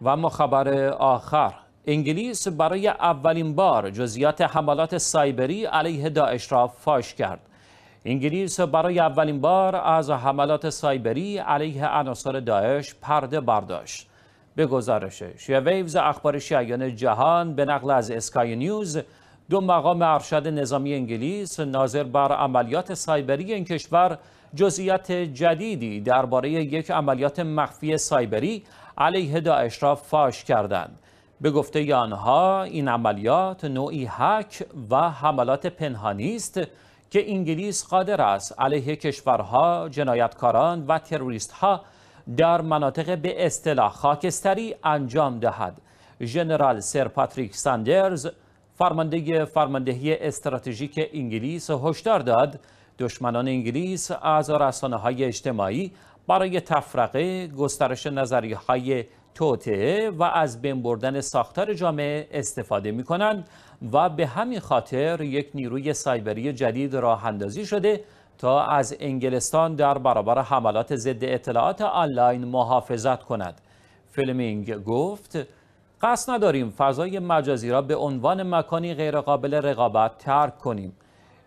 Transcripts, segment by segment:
و اما خبر آخر انگلیس برای اولین بار جزئیات حملات سایبری علیه داعش را فاش کرد انگلیس برای اولین بار از حملات سایبری علیه عناصر داعش پرده برداشت به گزارش شیویوز اخبار شیعان جهان به نقل از اسکای نیوز دو مقام ارشد نظامی انگلیس ناظر بر عملیات سایبری این کشور جزئیات جدیدی درباره یک عملیات مخفی سایبری علیه داعش را فاش کردند به گفته آنها این عملیات نوعی حک و حملات پنهانی است که انگلیس قادر است علیه کشورها جنایتکاران و تروریستها در مناطق به اصطلاح خاکستری انجام دهد ژنرال سر پاتریک ساندرز فرمانده فرماندهی استراتژیک انگلیس هشدار داد دشمنان انگلیس از رسانه های اجتماعی برای تفرقه گسترش نظریه های توطعه و از بین بردن ساختار جامعه استفاده می کنند و به همین خاطر یک نیروی سایبری جدید راه اندازی شده تا از انگلستان در برابر حملات ضد اطلاعات آنلاین محافظت کند. فلمینگ گفت قصد نداریم فضای مجازی را به عنوان مکانی غیرقابل رقابت ترک کنیم.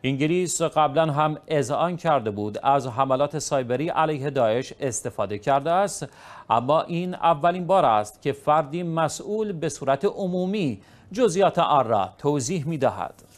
انگلیس قبلا هم اذعان کرده بود از حملات سایبری علیه داعش استفاده کرده است اما این اولین بار است که فردی مسئول به صورت عمومی جزئیات آن را توضیح می دهد.